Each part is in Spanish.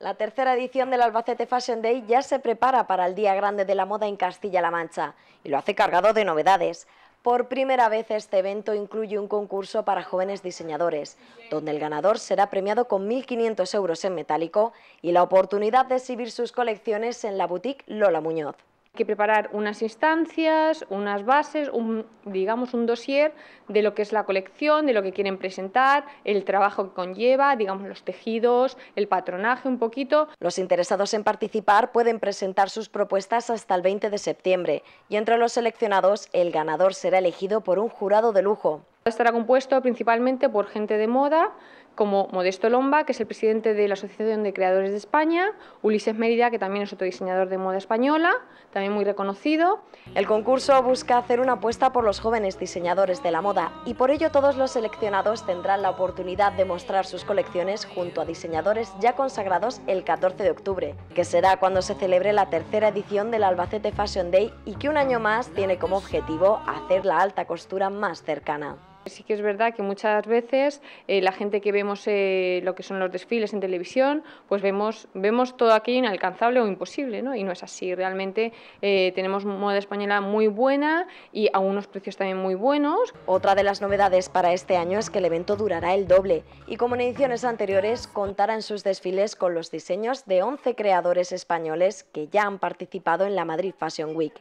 La tercera edición del Albacete Fashion Day ya se prepara para el Día Grande de la Moda en Castilla-La Mancha y lo hace cargado de novedades. Por primera vez este evento incluye un concurso para jóvenes diseñadores, donde el ganador será premiado con 1.500 euros en metálico y la oportunidad de exhibir sus colecciones en la boutique Lola Muñoz que preparar unas instancias, unas bases, un, digamos un dossier de lo que es la colección, de lo que quieren presentar, el trabajo que conlleva, digamos los tejidos, el patronaje un poquito. Los interesados en participar pueden presentar sus propuestas hasta el 20 de septiembre y entre los seleccionados el ganador será elegido por un jurado de lujo. Estará compuesto principalmente por gente de moda, como Modesto Lomba, que es el presidente de la Asociación de Creadores de España, Ulises Mérida, que también es otro diseñador de moda española, también muy reconocido. El concurso busca hacer una apuesta por los jóvenes diseñadores de la moda y por ello todos los seleccionados tendrán la oportunidad de mostrar sus colecciones junto a diseñadores ya consagrados el 14 de octubre, que será cuando se celebre la tercera edición del Albacete Fashion Day y que un año más tiene como objetivo hacer la alta costura más cercana. Sí que es verdad que muchas veces eh, la gente que vemos eh, lo que son los desfiles en televisión, pues vemos, vemos todo aquí inalcanzable o imposible, ¿no? Y no es así. Realmente eh, tenemos moda española muy buena y a unos precios también muy buenos. Otra de las novedades para este año es que el evento durará el doble y como en ediciones anteriores contará en sus desfiles con los diseños de 11 creadores españoles que ya han participado en la Madrid Fashion Week.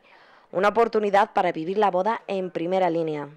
Una oportunidad para vivir la boda en primera línea.